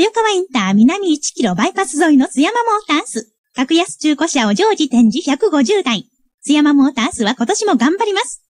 豊川インター南1キロバイパス沿いの津山モータース。格安中古車を常時展示150台。津山モータースは今年も頑張ります。